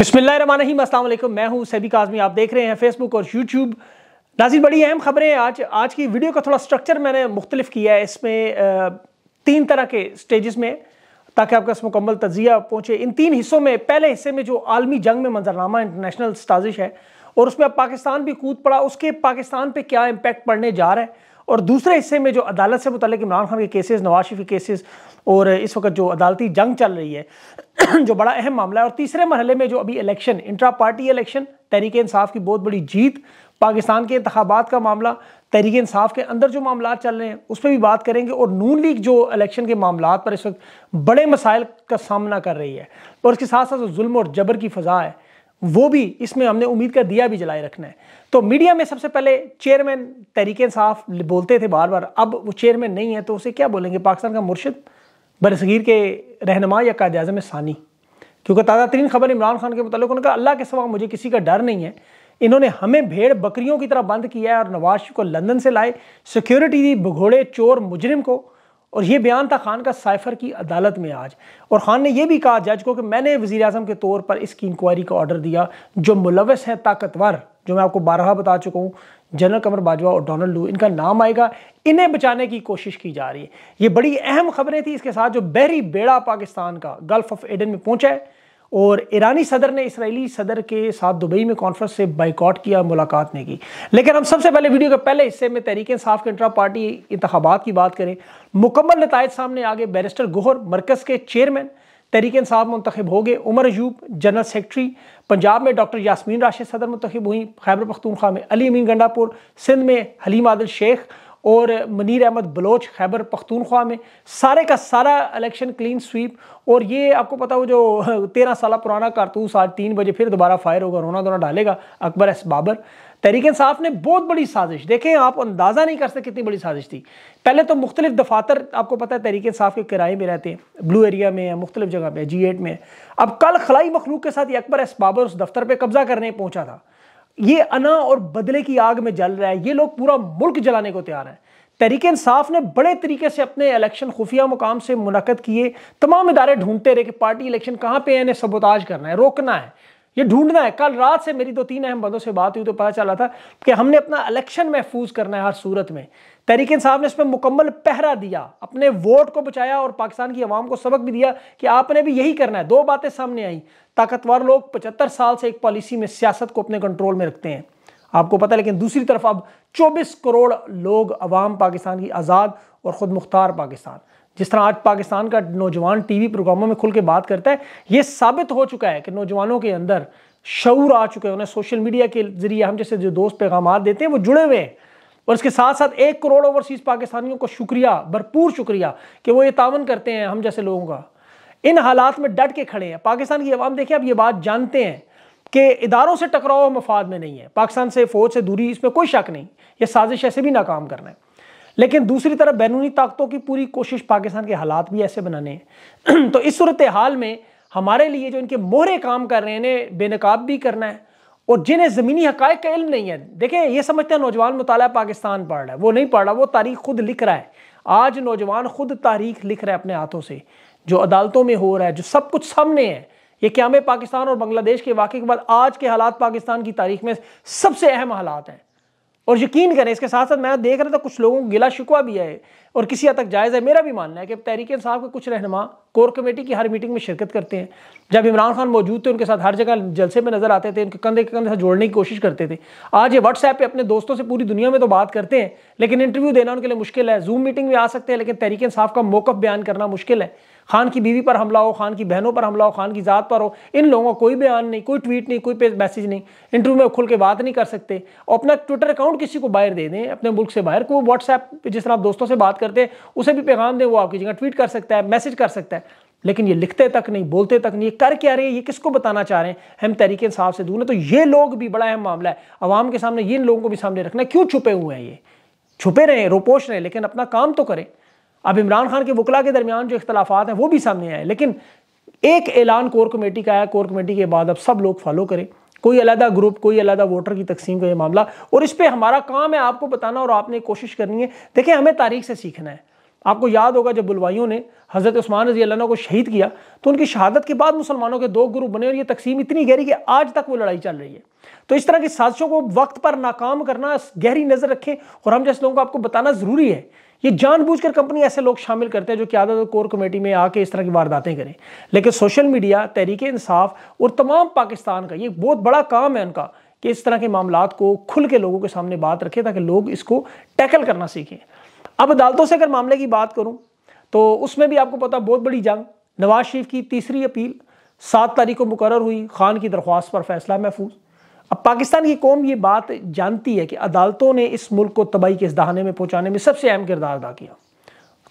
अस्सलाम वालेकुम मैं हूं सभी काजमी आप देख रहे हैं फेसबुक और यूट्यूब नाजिर बड़ी अहम खबरें आज आज की वीडियो का थोड़ा स्ट्रक्चर मैंने मुख्तलिफ किया है इसमें तीन तरह के स्टेजेस में ताकि आपका इस मुकम्मल तजिया पहुँचे इन तीन हिस्सों में पहले हिस्से में जो आलमी जंग में मंजरनामा इंटरनेशनल साजिश है और उसमें अब पाकिस्तान भी कूद पड़ा उसके पाकिस्तान पर क्या इम्पेक्ट पड़ने जा रहा है और दूसरे हिस्से में जो अदालत से मुतल इमरान खान के केसेस नवाज शरीफ के केसेस और इस वक्त जो अदालती जंग चल रही है जो बड़ा अहम मामला है और तीसरे मरहले में जो अभी election intra party election Tehreek Insaf की बहुत बड़ी जीत पाकिस्तान के इंतबात का मामला तहरीक इंसाफ के अंदर जो मामला चल रहे हैं उस पर भी बात करेंगे और नून लीग जो इलेक्शन के मामला पर इस वक्त बड़े मसाइल का सामना कर रही है और इसके साथ साथ जो जुल्म और जबर की फ़ज़ा है वो भी इसमें हमने उम्मीद का दिया भी जलाए रखना है तो मीडिया में सबसे पहले चेयरमैन तहरीक इंसाफ बोलते थे बार बार अब वो चेयरमैन नहीं है तो उसे क्या बोलेंगे पाकिस्तान का मुर्शद बरसगीर के रहनमा या कायद अजम सानी क्योंकि ताज़ा तरीन खबर इमरान खान के मतलब कहा अल्लाह के सवा मुझे किसी का डर नहीं है इन्होंने हमें भेड़ बकरियों की तरह बंद किया है और नवाज को लंदन से लाए सिक्योरिटी दी भगोड़े चोर मुजरिम को और ये बयान था खान का साइफर की अदालत में आज और खान ने यह भी कहा जज को कि मैंने वज़ी अजम के तौर पर इसकी इंक्वायरी का ऑर्डर दिया जो मुलवस है ताकतवर जो मैं आपको बारहा बता चुका हूँ जनरल कमर बाजवा और डोनाल्ड लू इनका नाम आएगा इन्हें बचाने की कोशिश की जा रही है ये बड़ी अहम खबरें थी इसके साथ जो बहरी बेड़ा पाकिस्तान का गल्फ ऑफ एडन में पहुँचा है और ईरानी सदर ने इसराइली सदर के साथ दुबई में कॉन्फ्रेंस से बाइकआउट किया मुलाकात नहीं की लेकिन हम सबसे पहले वीडियो के पहले हिस्से में तहरीक इंसाफ के पार्टी इंतबात की बात करें मुकम्मल नतज सामने आगे बैरिस्टर गोहर मरकज़ के चेयरमैन तहरीक इंसाफ मंतखब हो गए उमर अयूब जनरल सेक्रटरी पंजाब में डॉक्टर यासमीन राशिद सदर मंतखब हुई खैबर पख्तूनख्वा में अली अमीन गंडापुर सिंध में हलीम आदिल शेख और मनीर अहमद बलोच खैबर पख्तूनख्वा में सारे का सारा इलेक्शन क्लीन स्वीप और ये आपको पता वो जो तेरह साल पुराना कारतूस आज तीन बजे फिर दोबारा फायर होगा रोना धोना डालेगा अकबर एस बाबर तहरीक साफ ने बहुत बड़ी साजिश देखें आप अंदाज़ा नहीं कर सकते कितनी बड़ी साजिश थी पहले तो मुख्तलिफ दफातर आपको पता है तहरीक साफ के किराए में रहते हैं ब्लू एरिया में है मुख्तलिफ जगह पर जी एट में अब कल खलाई मखलूक के साथ ये अकबर एस बाबर उस दफ्तर पर कब्जा करने पहुँचा था ये अना और बदले की आग में जल रहा है ये लोग पूरा मुल्क जलाने को तैयार हैं तहरीक इंसाफ ने बड़े तरीके से अपने इलेक्शन खुफिया मुकाम से मुनद किए तमाम इदारे ढूंढते रहे कि पार्टी इलेक्शन कहाँ पे है इन्हें सबोताज करना है रोकना है ये ढूंढना है कल रात से मेरी दो तीन अहम बंदों से बात हुई तो पता चला था कि हमने अपना इलेक्शन महफूज करना है हर सूरत में तहरीक साहब ने इसमें मुकम्मल पहरा दिया अपने वोट को बचाया और पाकिस्तान की आवाम को सबक भी दिया कि आपने भी यही करना है दो बातें सामने आई ताकतवर लोग पचहत्तर साल से एक पॉलिसी में सियासत को अपने कंट्रोल में रखते हैं आपको पता लेकिन दूसरी तरफ अब 24 करोड़ लोग अवाम पाकिस्तान की आज़ाद और ख़ुद मुख्तार पाकिस्तान जिस तरह आज पाकिस्तान का नौजवान टीवी प्रोग्रामों में खुल के बात करता है ये साबित हो चुका है कि नौजवानों के अंदर शूर आ चुके हैं उन्हें सोशल मीडिया के जरिए हम जैसे जो दोस्त पैगाम देते हैं वो जुड़े हुए हैं और इसके साथ साथ एक करोड़ ओवरसीज़ पाकिस्तानियों को शुक्रिया भरपूर शुक्रिया कि वो ये तावन करते हैं हम जैसे लोगों का इन हालात में डट के खड़े हैं पाकिस्तान की आवाम देखिए अब ये बात जानते हैं कि इदारों से टकराव मफाद में नहीं है पाकिस्तान से फौज से दूरी इसमें कोई शक नहीं यह साजिश ऐसे भी नाकाम करना है लेकिन दूसरी तरफ बैरूनी ताकतों की पूरी कोशिश पाकिस्तान के हालात भी ऐसे बनाने हैं तो इस सूरत हाल में हमारे लिए जो इनके मोहरे काम कर रहे हैं इन्हें बेनकाब भी करना है और जिन्हें ज़मीनी हक़ का इल्म नहीं है देखें ये समझते हैं नौजवान मुताल पाकिस्तान पढ़ रहा है वो नहीं पढ़ रहा वो तारीख खुद लिख रहा है आज नौजवान खुद तारीख लिख रहा है अपने हाथों से जो अदालतों में हो रहा है जो सब कुछ सामने है ये क्या पाकिस्तान और बांग्लादेश के वाक़े के बाद आज के हालात पाकिस्तान की तारीख में सबसे अहम हालात हैं और यकीन करें इसके साथ साथ मैं देख रहा था कुछ लोगों को गिला शिकवा भी है और किसी हद तक जायज़ है मेरा भी मानना है कि तहरीक साहब के कुछ रहनमा कोर कमेटी की हर मीटिंग में शिरकत करते हैं जब इमरान खान मौजूद थे उनके साथ हर जगह जलसे में नज़र आते थे उनके कंधे के कंधे से जोड़ने की कोशिश करते थे आज ये व्हाट्सएप पर अपने दोस्तों से पूरी दुनिया में तो बात करते हैं लेकिन इंटरव्यू देना उनके लिए मुश्किल है जूम मीटिंग भी आ सकते हैं लेकिन तहरीक साहब का मौक़ बयान करना मुश्किल है खान की बीवी पर हमला हो खान की बहनों पर हमला हो खान की ज़ात पर हो इन लोगों का कोई बयान नहीं कोई ट्वीट नहीं कोई मैसेज नहीं इंटरव्यू में खुल के बात नहीं कर सकते और अपना ट्विटर अकाउंट किसी को बाहर दे दें अपने मुल्क से बाहर को व्हाट्सएप जिस तरह आप दोस्तों से बात करते हैं उसे भी पैगाम दें वो आपकी जगह ट्वीट कर सकता है मैसेज कर सकता है लेकिन ये लिखते तक नहीं बोलते तक नहीं ये कर क्या रहे हैं ये किसको बताना चाह रहे हैं हम तरीके इंसाफ से दूर हैं तो ये लोग भी बड़ा अहम मामला है आवाम के सामने ये इन लोगों को भी सामने रखना है क्यों छुपे हुए हैं ये छुपे रहें रोपोश रहे लेकिन अपना काम तो करें अब इमरान खान के वकला के दरमियान जो इख्तलाफा हैं वो भी सामने आए लेकिन एक ऐलान कोर कमेटी का आया कोर कमेटी के बाद अब सब लोग फॉलो करें कोई अलहदा ग्रुप कोई अलहदा वोटर की तकसीम का ये मामला और इस पर हमारा काम है आपको बताना और आपने कोशिश करनी है देखें हमें तारीख से सीखना है आपको याद होगा जब बुलवाइयों ने हज़रत उस्मान रजी अल्लाह को शहीद किया तो उनकी शहादत के बाद मुसलमानों के दो ग्रुप बने और ये तकसीम इतनी गहरी कि आज तक वो लड़ाई चल रही है तो इस तरह की साजिशों को वक्त पर नाकाम करना गहरी नज़र रखें और हम जैसे लोगों को आपको बताना ज़रूरी है ये जानबूझकर कंपनी ऐसे लोग शामिल करते हैं जो क्यादत और कोर कमेटी में आके इस तरह की वारदातें करें लेकिन सोशल मीडिया तहरीक इंसाफ और तमाम पाकिस्तान का ये बहुत बड़ा काम है उनका कि इस तरह के मामला को खुल के लोगों के सामने बात रखें ताकि लोग इसको टैकल करना सीखें अब अदालतों से अगर मामले की बात करूँ तो उसमें भी आपको पता बहुत बड़ी जंग नवाज शरीफ की तीसरी अपील सात तारीख को मुकर हुई खान की दरख्वास्त पर फैसला महफूज अब पाकिस्तान की कौम ये बात जानती है कि अदालतों ने इस मुल्क को तबाही के इस दहाने में पहुँचाने में सबसे अहम किरदार अदा किया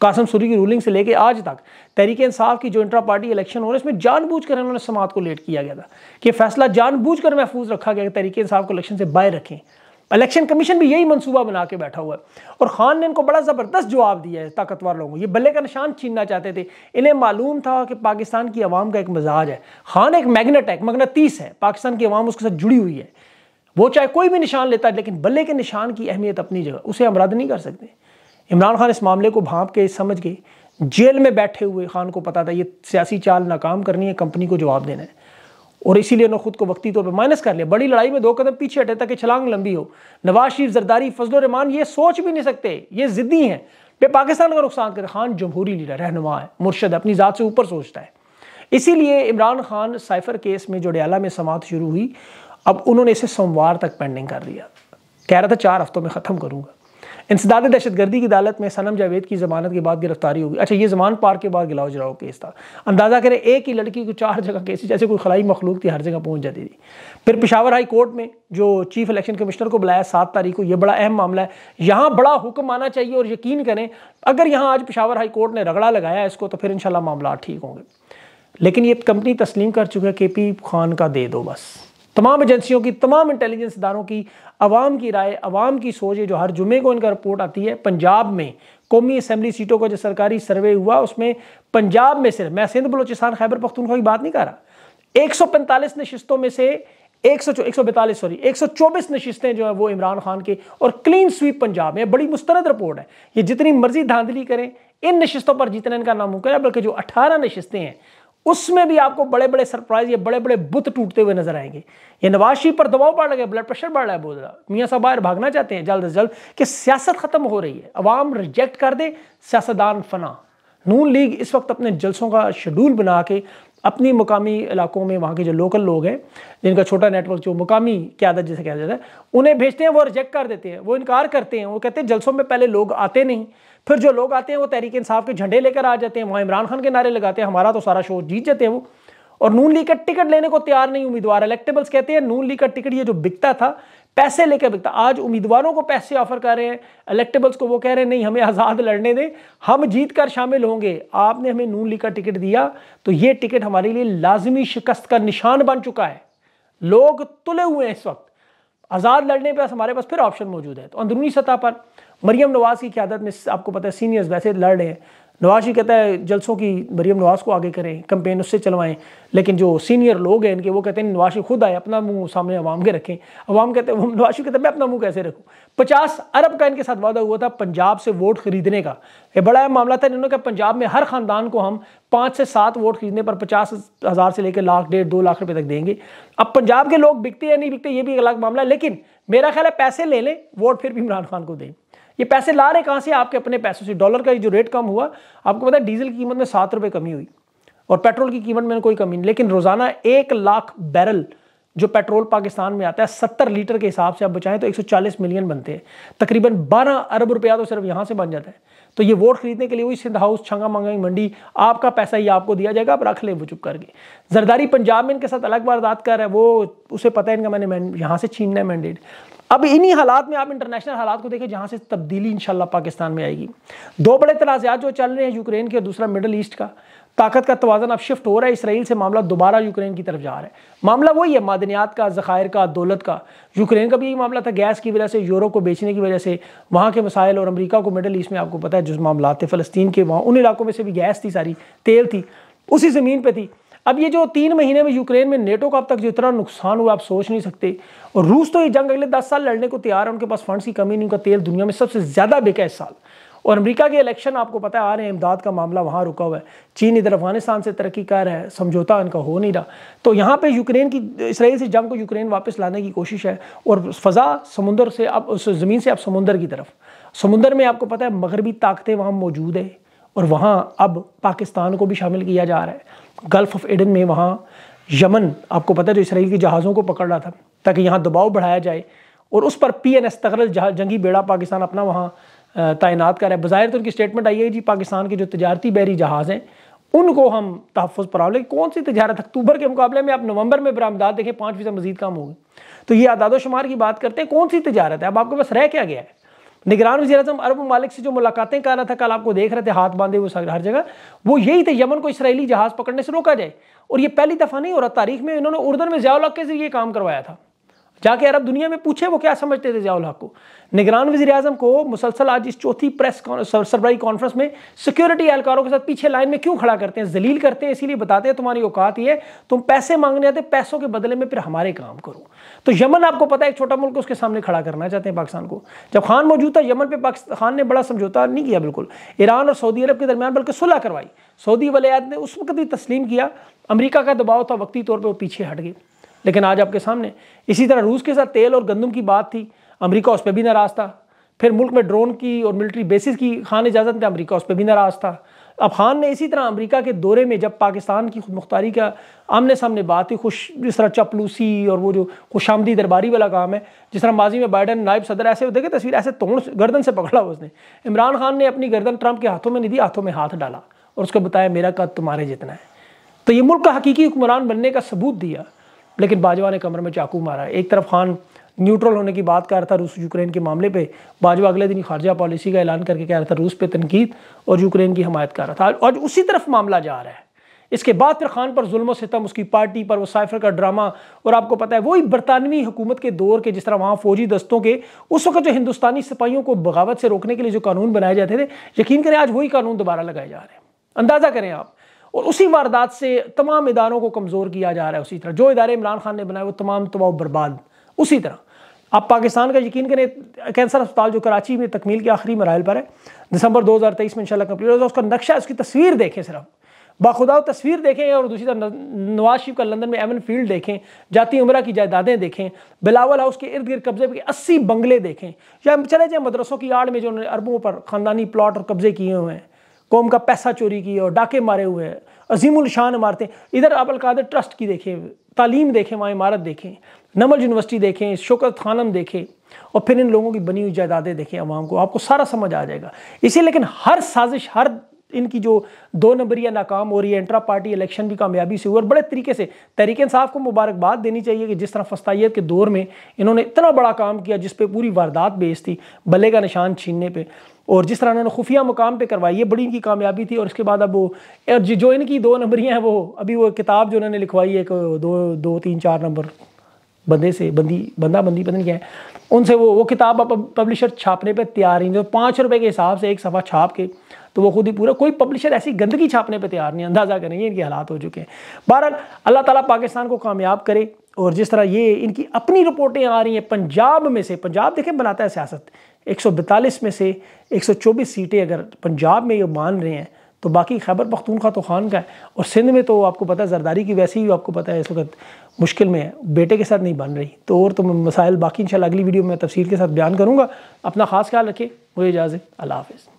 कासम सूरी की रूलिंग से लेकर आज तक तहरीक इंसाफ की जो इंट्रा पार्टी इलेक्शन हो रहे इसमें जानबूझ कर इन्होंने समात को लेट किया गया था कि फैसला जानबूझ कर महफूज रखा गया कि तहरीक इंसाफ को इलेक्शन से बाहर रखें इलेक्शन कमीशन भी यही मंसूबा बना के बैठा हुआ है और खान ने इनको बड़ा ज़बरदस्त जवाब दिया है ताकतवर लोगों को ये बल्ले का निशान छीनना चाहते थे इन्हें मालूम था कि पाकिस्तान की आवाम का एक मजाज है खान एक मैगनेट है एक मगनतीस है पाकिस्तान की आवाम उसके साथ जुड़ी हुई है वो चाहे कोई भी निशान लेता है लेकिन बल्ले के निशान की अहमियत अपनी जगह उसे हम रद्द नहीं कर सकते इमरान खान इस मामले को भाप के समझ के जेल में बैठे हुए खान को पता था ये सियासी चाल नाकाम करनी है कंपनी को जवाब देना है और इसीलिए उन्होंने खुद को वक्ती तौर पर माइनस कर लिया बड़ी लड़ाई में दो कदम पीछे हटे ताकि छलांग लंबी हो नवाज शरीफ जरदारी फजल रहमान ये सोच भी नहीं सकते ये ज़िद्दी हैं पे पाकिस्तान का रुखसान कर खान जमहूरी लीडर रहनुमा है मुर्शद अपनी ज़ात से ऊपर सोचता है इसीलिए इमरान खान साइफर केस में जो डयाला में समात शुरू हुई अब उन्होंने इसे सोमवार तक पेंडिंग कर दिया कह रहा था चार हफ्तों में ख़त्म करूँगा इंसदार दहशतगर्दी की अदालत में सनम जावेद की जमानत के बाद गिरफ्तारी होगी अच्छा ये जमान पार के बाद गिलाओ जराओ केस था अंदाज़ा करें एक ही लड़की को चार जगह केस जैसे कोई खलाई मखलूक थी हर जगह पहुँच जाती थी फिर पिशावर हाई कोर्ट में जो चीफ इलेक्शन कमिश्नर को बुलाया सात तारीख को यह बड़ा अहम मामला है यहाँ बड़ा हुक्म आना चाहिए और यकीन करें अगर यहाँ आज पिशावर हाई कोर्ट ने रगड़ा लगाया इसको तो फिर इन मामला ठीक होंगे लेकिन ये कंपनी तस्लीम कर चुके के पी खान का दे दो बस तमाम एजेंसियों की तमाम इंटेलिजेंस इदारों की आवाम की राय आवाम की सोच जो हर जुमे को इनका रिपोर्ट आती है पंजाब में कौमी असम्बली सीटों का जो सरकारी सर्वे हुआ उसमें पंजाब में सिर्फ मैं सिंध बलोचिस्तान खैबर पख्तूनख्वा की बात नहीं कर रहा एक सौ पैंतालीस नशस्तों में से एक सौ एक सौ बैतालीस सॉरी एक सौ चौबीस नशस्तें जो है वो इमरान खान के और क्लीन स्वीप पंजाब में बड़ी मुस्तरद रिपोर्ट है ये जितनी मर्जी धांधली करें इन नशस्तों पर जीतना इनका नामुमकिन है बल्कि जो अठारह नशस्तें हैं उसमें भी आपको बड़े बड़े सरप्राइज या बड़े बड़े बुत टूटते हुए नजर आएंगे ये नवाज पर दबाव बढ़ रहा है ब्लड प्रेशर बढ़ रहा है बोल ज़्यादा मियाँ साहब बाहर भागना चाहते हैं जल्द अज जल्द कि सियासत ख़त्म हो रही है अवाम रिजेक्ट कर दे सियासतदान फना नून लीग इस वक्त अपने जलसों का शेड्यूल बना के अपनी मुकामी इलाकों में वहाँ के जो लोकल लोग हैं जिनका छोटा नेटवर्क जो मुकामी क्यादत जिसे कहा जाता है उन्हें भेजते हैं वो रिजेक्ट कर देते हैं वो इनकार करते हैं वो कहते हैं जलसों में पहले लोग आते नहीं फिर जो लोग आते हैं वो तहरीक इंसाफ के झंडे लेकर आ जाते हैं वहाँ इमरान खान के नारे लगाते हैं हमारा तो सारा शो जीत जाते हैं वो और नून लीग का टिकट लेने को तैयार नहीं उम्मीदवार इलेक्टेबल्स कहते हैं नून लीग का टिकट ये जो बिकता था पैसे लेकर बिकता आज उम्मीदवारों को पैसे ऑफर कर रहे हैं इलेक्टेबल्स को वो कह रहे हैं नहीं हमें आज़ाद लड़ने दें हम जीत कर शामिल होंगे आपने हमें नून लीग का टिकट दिया तो ये टिकट हमारे लिए लाजमी शिकस्त का निशान बन चुका है लोग तुले हुए हैं इस वक्त आज़ाद लड़ने पर हमारे पास फिर ऑप्शन मौजूद है तो अंदरूनी सतह पर मरियम नवाज़ की क्यादत में आपको पता है सीनियर्स वैसे लड़ रहे हैं नवाज ही कहता है जलसों की मरीम नवाज को आगे करें कंपेन उससे चलवाएं लेकिन जो सीनियर लोग हैं इनके वो कहते हैं नवाज खुद आए अपना मुंह सामने अवाम के रखें अवाम कहते हैं नवाज कहते हैं मैं अपना मुंह कैसे रखूं पचास अरब का इनके साथ वादा हुआ था पंजाब से वोट खरीदने का ये बड़ा मामला था इन्होंने कहा पंजाब में हर खानदान को हम पाँच से सात वोट खरीदने पर पचास हज़ार से लेकर लाख डेढ़ दो लाख रुपये तक देंगे अब पंजाब के लोग बिकते या नहीं बिकते ये भी एक अलग मामला है लेकिन मेरा ख्याल है पैसे ले लें वोट फिर भी इमरान खान को दें ये पैसे ला रहे कहाँ से आपके अपने पैसों से डॉलर का जो रेट कम हुआ आपको पता है डीजल की कीमत में सात रुपये कमी हुई और पेट्रोल की कीमत में कोई कमी नहीं लेकिन रोज़ाना एक लाख बैरल जो पेट्रोल पाकिस्तान में आता है सत्तर लीटर के हिसाब से आप बचाएं तो एक मिलियन बनते हैं तकरीबन बारह अरब रुपया तो सिर्फ यहाँ से बन जाता है तो ये वोट खरीदने के लिए वही सिंध हाउस छंगा मंगाई मंडी आपका पैसा ही आपको दिया जाएगा आप रख ले वो चुप करके जरदारी पंजाब में इनके साथ अलग वारदात कर रहा है वो उसे पता है इनका मैंने यहाँ से छीनना है मैंडेट अब इन्हीं हालात में आप इंटरनेशनल हालात को देखें जहां से तब्दीली इंशाल्लाह पाकिस्तान में आएगी दो बड़े तनाज़ात जो चल रहे हैं यूक्रेन के और दूसरा मिडल ईस्ट का ताकत का तोज़न अब शिफ्ट हो रहा है इसराइल से मामला दोबारा यूक्रेन की तरफ जा रहा है मामला वही है मादनियात का ज़खायर का दौलत का यूक्रेन का भी यही मामला था गैस की वजह से यूरोप को बेचने की वजह से वहाँ के मसाइल और अमरीका को मिडल ईस्ट में आपको पता है जो मामला थे फ़लस्तीन के वहाँ उन इलाकों में से भी गैस थी सारी तेल थी उसी ज़मीन पर थी अब ये जो तीन महीने में यूक्रेन में नेटो का अब तक जो इतना नुकसान हुआ आप सोच नहीं सकते और रूस तो ये जंग अगले दस साल लड़ने को तैयार है उनके पास फंड्स की कमी नहीं उनका तेल दुनिया में सबसे ज़्यादा बिका इस साल और अमेरिका के इलेक्शन आपको पता है आ रहे हैं इमदाद का मामला वहाँ रुका हुआ है चीन इधर अफगानिस्तान से तरक्की कर रहा है समझौता इनका हो नहीं रहा तो यहाँ पे यूक्रेन की इसराइल से जंग को यूक्रेन वापस लाने की कोशिश है और फ़जा समुंदर से अब उस ज़मीन से अब समुंदर की तरफ समुंदर में आपको पता है मगरबी ताकतें वहाँ मौजूद है और वहाँ अब पाकिस्तान को भी शामिल किया जा रहा है गल्फ़ ऑफ एडन में वहाँ यमन आपको पता है जो इसराइल के जहाज़ों को पकड़ रहा था ताकि यहाँ दबाव बढ़ाया जाए और उस पर पी एन एस तकरल जंगी बेड़ा पाकिस्तान अपना वहाँ तैनात कर रहा है बाहिर तो उनकी स्टेटमेंट आई है जी पाकिस्तान के जो तजारती बहरी जहाज़ हैं उनको हम तहफ़ पड़ा लेकिन कौन सी तजारत अक्टूबर के मुकाबले में आप नवंबर में बरामदा देखें पाँच फीसद मजीद कम होगी तो ये आदादोशुमार की बात करते हैं कौन सी तजारत है अब आपके पास रह क्या गया है निगरान वजी अजम अरब मालिक से जो मुलाकातें कर रहा था कल आपको देख रहे थे हाथ बांधे हुए हर जगह वो यही थे यमन को इसराइली जहाज़ पकड़ने से रोका जाए और ये पहली दफ़ा नहीं हो रहा तारीख में इन्होंने उर्दन में ज़ियाउल्ला के जरिए काम करवाया था जाके अरब दुनिया में पूछे वो क्या समझते थे जियाउल हक को निगरान वजी अजम को मुसलसल आज इस चौथी प्रेस सरबराही कॉन्फ्रेंस में सिक्योरिटी एहलकारों के साथ पीछे लाइन में क्यों खड़ा करते हैं जलील करते हैं इसीलिए बताते हैं तुम्हारी औकात ये तुम पैसे मांगने आते पैसों के बदले में फिर हमारे काम करो तो यमन आपको पता है एक छोटा मुल्क उसके सामने खड़ा करना चाहते हैं पाकिस्तान को जब खान मौजूद था यमन पर खान ने बड़ा समझौता नहीं किया बिल्कुल ईरान और सऊदी अरब के दरमियान बल्कि सुलह करवाई सऊदी वलियात ने उस वक्त भी तस्लीम किया अमरीका का दबाव था वक्ती तौर पर वो पीछे हट गए लेकिन आज आपके सामने इसी तरह रूस के साथ तेल और गंदम की बात थी अमरीका उस पर भी नाराज़ था फिर मुल्क में ड्रोन की और मिलिट्री बेसिस की खान इजाज़त थे अमरीका उस पर भी नाराज़ था अब खान ने इसी तरह अमरीका के दौरे में जब पाकिस्तान की खुद मुख्तारी का आमने सामने बात हुई खुश जिस तरह चपलूसी और वो जो खुश आमदी दरबारी वाला काम है जिस तरह माजी में बाइडन नायब सदर ऐसे देखे तस्वीर ऐसे तोड़ गर्दन से पकड़ा हुआ उसने इमरान खान ने अपनी गर्दन ट्रंप के हाथों में नहीं दी हाथों में हाथ डाला और उसको बताया मेरा कद तुम्हारे जितना है तो ये मुल्क का हकीकी हुक्मरान बनने का सबूत दिया लेकिन बाजवा ने कमर में चाकू मारा एक तरफ खान न्यूट्रल होने की बात कर रहा था रूस यूक्रेन के मामले पे बाजवा अगले दिन खारजा पॉलिसी का ऐलान करके कह रहा था रूस पे तनकीद और यूक्रेन की हमायत कर रहा था और उसी तरफ मामला जा रहा है इसके बाद फिर खान पर जुल्म सितम उसकी पार्टी पर वो साइफर का ड्रामा और आपको पता है वही बरतानवी हुकूमत के दौर के जिस तरह वहाँ फौजी दस्तों के उस वक्त जो हिंदुस्तानी सिपाहियों को बगावत से रोकने के लिए जो कानून बनाए जाते थे यकीन करें आज वही कानून दोबारा लगाए जा रहे हैं अंदाज़ा करें आप और उसी वारदात से तमाम इदारों को कमज़ोर किया जा रहा है उसी तरह जो इदारे इमरान खान ने बनाए वो तमाम तबाव बर्बाद उसी तरह आप पाकिस्तान का यकीन करें कैंसर अस्पताल जो कराची में तकमील के आखिरी मराहल पर है दिसंबर 2023 में इंशाल्लाह कंप्लीट होगा उसका नक्शा उसकी तस्वीर देखें सिर्फ बाखुदा तस्वीर देखें और दूसरी तरफ नवाज शरीफ का लंदन में एवन फील्ड देखें जाती उम्र की जायदादें देखें बिलावल हाउस के इर्द गिर्द कब्जे के अस्सी बंगले देखें या चले जाए मदरसों की आड़ में जो अरबों पर ख़ानदानी प्लाट और कब्जे किए हुए हैं कौम का पैसा चोरी किया और डाके मारे हुए हैं अजीमुल शान इमारते इधर आप अलकादर ट्रस्ट की देखें तालीम देखें वहाँ इमारत देखें नमल यूनिवर्सिटी देखें शोकत खानम देखें और फिर इन लोगों की बनी हुई जायदादें देखें आवाम को आपको सारा समझ आ जाएगा इसी लेकिन हर साजिश हर इनकी जो दो नंबरिया नाकाम हो रही है इंट्रा पार्टी इलेक्शन भी कामयाबी से हुई और बड़े तरीके से तहरीक साहब को मुबारकबाद देनी चाहिए कि जिस तरह फस्ताइत के दौर में इन्होंने इतना बड़ा काम किया जिस पर पूरी वारदात बेच थी बल्ले का निशान छीनने पर और जिस तरह उन्होंने खुफिया मुकाम पे करवाई ये बड़ी इनकी कामयाबी थी और उसके बाद अब वो जो इनकी दो नंबरियाँ हैं वो अभी वो किताब जो उन्होंने लिखवाई है दो दो तीन चार नंबर बंदे से बंदी बंदा बंदी पता नहीं क्या है उनसे वो वो किताब अब पब्लिशर छापने पर तैयार ही पाँच रुपये के हिसाब से एक सफ़ा छाप के तो वो खुद ही पूरा कोई पब्लिशर ऐसी गंदगी छापने पर तैयार नहीं अंदाज़ा करेंगे इनके हालात हो चुके हैं बहरहाल अल्लाह ताला पाकिस्तान को कामयाब करे और जिस तरह ये इनकी अपनी रिपोर्टें आ रही हैं पंजाब में से पंजाब देखें बनाता है सियासत एक में से चौबीस सीटें अगर पंजाब में ये मान रहे हैं तो बाकी खैबर पख्तूनखा तो खान का है और सिंध में तो आपको पता है जरदारी की वैसे ही आपको पता है इस वक्त मुश्किल में है बेटे के साथ नहीं बन रही तो और तो मसाइल बाकी इंशाल्लाह अगली वीडियो में तफसील के साथ बयान करूँगा अपना ख़ास ख्याल रखें मुझे इजाज़त अल्लाह हाफिज़